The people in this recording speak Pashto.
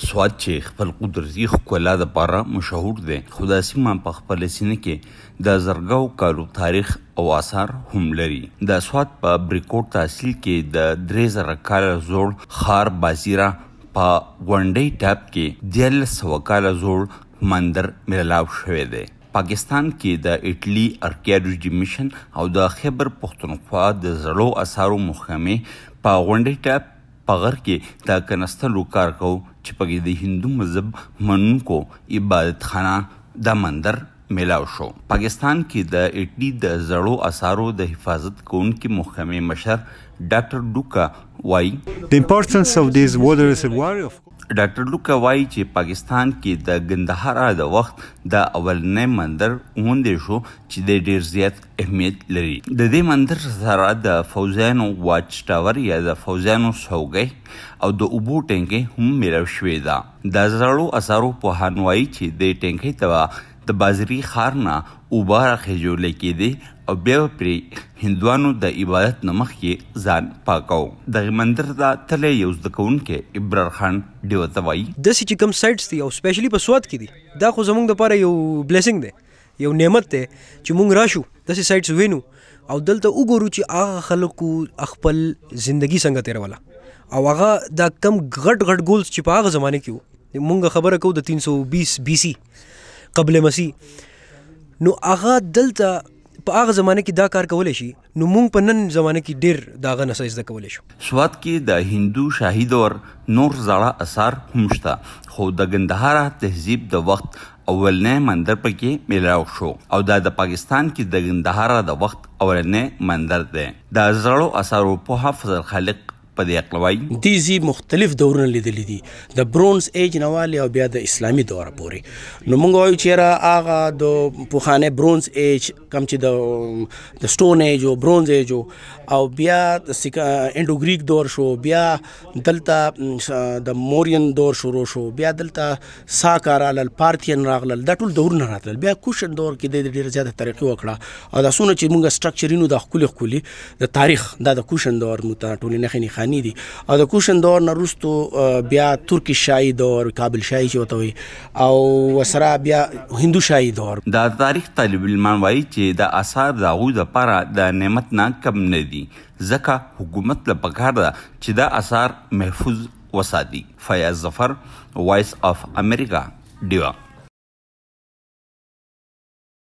سواد چې خپل قدرتي ښکلا د پاره مشهور دی خو دا سیمه په خپل سینه کې د زرګاو کالو تاریخ او آثار هم لري د سواد په بریکوټ تحصیل کې د درې زره کال زوړ خار بازیرا په ونډي ټاپ کې دیل سو کال زوړ مندر ملاو شوی دی پاکستان کې د ایتلی ارکیولوژي میشن او د خیبر پښتونخوا د زړو آثارو مخامه په غونډې ټاپ پغر کې د کنستلو کار کو چې پکې د هندو مذهب منونکو عبادتخانه دا مندر میلاو شو پاکستان کې د اټلی د زړو اثارو د حفاظت کوونکي محکمې مشر ډاکټر ډوکا وای The importance of these water reservoir of ډاکټر لوکا وایي چې پاکستان کې د ګندهارا د وخت د اولنې مندر اوندې شو چې د ډیر زیات اهمیت لري د دې مندر سره د فوزانو واچ ټاور یا د فوزانو سوګي او د اوبو ټینګي هم ملو شوې ده د زړو اثرو په هانوای چې د ټینګي تبا د بازري خار نه اوبه راخېجولې کېدې او بیا پرې هندوانو د عبادت نه مخکې ځان پاکاو دغه مندر ته تلې یو زده کوونکی ابرار خان ډیو توای د سې چې کم سایټس دي او سپیشلی په سواد کې دي دا خو زموږ لپاره یو بلیسینګ دی یو نعمت دی چې موږ راشو د سې سایټس وینو او دلته وګورو چې هغه خلکو خپل ژوندۍ څنګه تیروله او هغه دا کم غټ غټ ګولز چې په هغه زمانه کې وو مونږ خبره کوو د 320 بي سي قبل مسیح نو هغه دلته په هغه زمانه کې دا کار کولای شي نو موږ په نن زمانه کې ډیر داغه نسه زده کولای شو سواد کې د هندو شاهي دور نور زړه اثار همشته خو د ګندهارا تهذیب د وخت اولنې مندر پکې ملاو شو او دا د پاکستان کې د ګندهارا د وخت اولنې مندر دی د زړو اثارو په حافظ خالق په دې اقلوي تیزي مختلف دورونه لیدلې دي د برونز ایج نواله او بیا د اسلامي دوره پورې نو موږ وایو چې را اغه د پوخانه برونز ایج کم چې د د سټون ایج او برونز ایج او بیا د انډو گریک دور شو بیا دلته د مورین دور شروع شو بیا دلته ساکارال پارتین راغلل د ټول دورونه راتل بیا کوشن دور کې د ډیر زیاته طریقې وکړه او دا سونه چې موږ سټرکچرینو د خپل خپل د تاریخ د کوشن دور مو ته ټولې نه خانی دي او د کوشن دور نه روستو بیا ترکی شاهي دور کابل شاهي چې وتوي او وسره بیا هندو شاهي دور دا تاریخ طالب المان وایي چې د آثار د غو د پاره د نعمت نه کم نه دي ځکه حکومت له پکار ده چې دا آثار محفوظ وساتي فیاض ظفر وایس اف امریکا دیوا